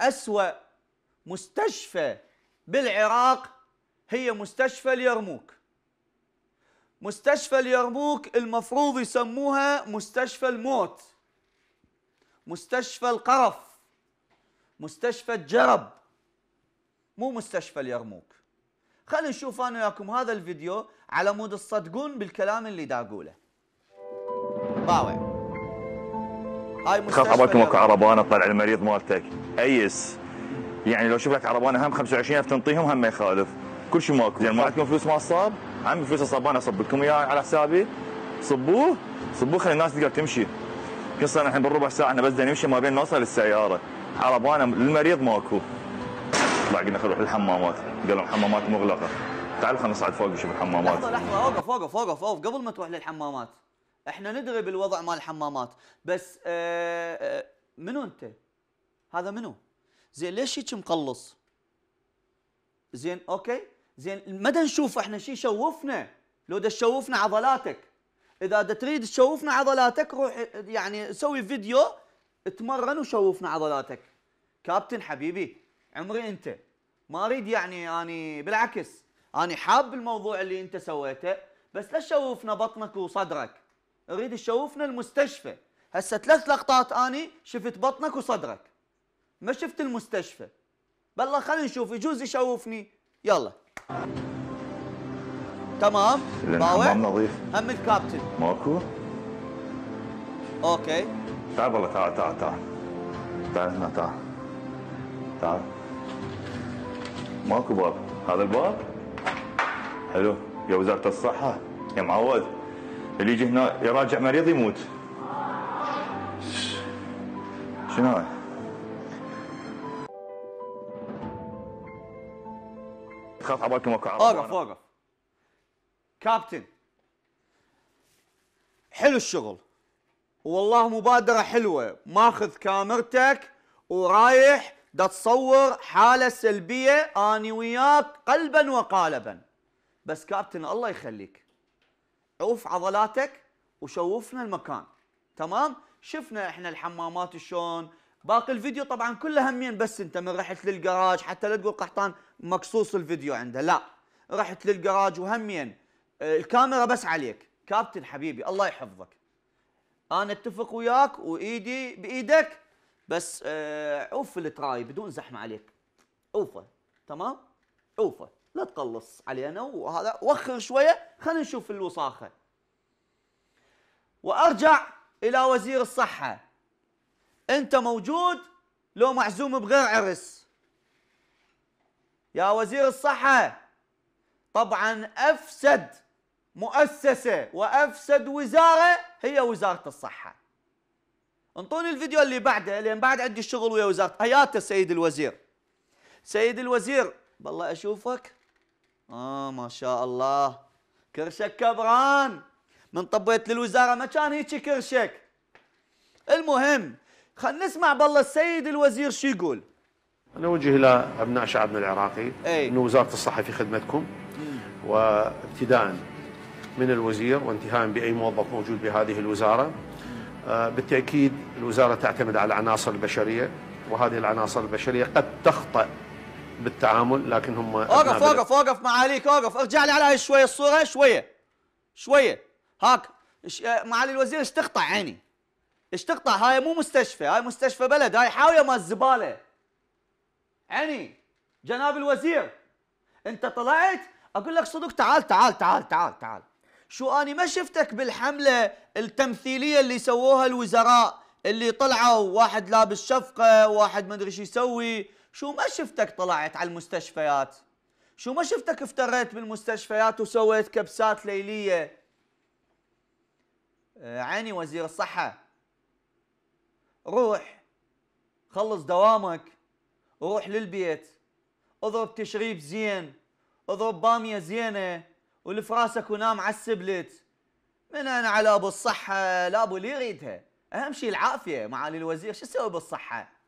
أسوأ مستشفى بالعراق هي مستشفى اليرموك مستشفى اليرموك المفروض يسموها مستشفى الموت مستشفى القرف مستشفى الجرب مو مستشفى اليرموك خلينا نشوف انا وياكم هذا الفيديو على مود تصدقون بالكلام اللي دا اقوله باوع هاي خطبك ماكو عربانه طلع المريض مالتك ايس يعني لو شوف لك عربانه هم 25000 تنطيهم هم ما يخالف كل شيء ماكو يعني ما عندكم فلوس ما صاب عمي فلوس الصبان اصب لكم اياه على حسابي صبوه صبوه خلي الناس تقدر تمشي قصة الحين بالربع ساعه احنا بس نمشي ما بين نوصل للسياره عربانه للمريض ماكو طلع قلنا خلينا نروح للحمامات قالوا الحمامات مغلقه تعال خلينا نصعد فوق نشوف الحمامات لحظه لحظه اوقف اوقف اوقف قبل ما تروح للحمامات احنا ندري بالوضع مال الحمامات بس اه اه منو انت هذا منو زين ليش هيك مقلص زين اوكي زين مدى نشوف احنا شي شوفنا لو دا تشوفنا عضلاتك اذا دا تريد تشوفنا عضلاتك روح يعني سوي فيديو اتمرن وشوفنا عضلاتك كابتن حبيبي عمري انت ما اريد يعني اني بالعكس اني حاب الموضوع اللي انت سويته بس لا تشوفنا بطنك وصدرك اريد تشوفنا المستشفى هسه ثلاث لقطات اني شفت بطنك وصدرك ما شفت المستشفى بالله خلينا نشوف يجوز يشوفني يلا تمام باوي نظيف هم الكابتن ماكو اوكي تعال والله تعال تعال تعال تعال هنا تعال تعال ماكو باب هذا الباب حلو يا وزارة الصحة يا معود اللي يجي هنا يراجع مريض يموت شنو هاي خاف على بالكم اوقف اوقف كابتن حلو الشغل والله مبادرة حلوة ماخذ كاميرتك ورايح دا تصور حالة سلبية أنا وياك قلبا وقالبا بس كابتن الله يخليك عوف عضلاتك وشوفنا المكان تمام شفنا احنا الحمامات شلون باقي الفيديو طبعا كله همين بس انت من رحت للجراج حتى لا تقول قحطان مقصوص الفيديو عنده لا رحت للجراج وهمين آه، الكاميرا بس عليك كابتن حبيبي الله يحفظك انا اتفق وياك وايدي بايدك بس آه، عوف التراي بدون زحمه عليك عوفه تمام عوفه لا تقلص علينا وهذا وخر شويه خلينا نشوف الوصاخه وارجع الى وزير الصحه انت موجود لو معزوم بغير عرس يا وزير الصحه طبعا افسد مؤسسه وافسد وزاره هي وزاره الصحه انطوني الفيديو اللي بعده لان بعد عندي شغل ويا وزاره حياته سيد الوزير سيد الوزير بالله اشوفك اه ما شاء الله كرشك كبران من طبيت للوزاره ما كان هيك كرشك المهم خلينا نسمع بالله السيد الوزير شو يقول انا وجه الى ابناء شعبنا العراقي من إيه. وزاره الصحه في خدمتكم وابتداء من الوزير وانتهاء باي موظف موجود بهذه الوزاره آه، بالتاكيد الوزاره تعتمد على العناصر البشريه وهذه العناصر البشريه قد تخطئ بالتعامل لكن هم اوقف اوقف اوقف معاليك اوقف ارجع لي على هاي شويه الصوره شويه شويه هاك آه، معالي الوزير ايش تقطع عيني ايش تقطع هاي مو مستشفى هاي مستشفى بلد هاي حاويه مال زباله عيني جناب الوزير انت طلعت اقول لك صدق تعال تعال تعال تعال تعال شو اني ما شفتك بالحمله التمثيليه اللي سووها الوزراء اللي طلعوا واحد لابس شفقه واحد ما ادري ايش يسوي شو ما شفتك طلعت على المستشفيات شو ما شفتك افتريت بالمستشفيات وسويت كبسات ليلية آه، عيني وزير الصحة روح خلص دوامك وروح للبيت اضرب تشريب زين اضرب بامية زينة ولفراسك ونام على السبلت من انا على ابو الصحة لا ابو اللي يريدها اهم شيء العافية معالي الوزير شو تسوي بالصحة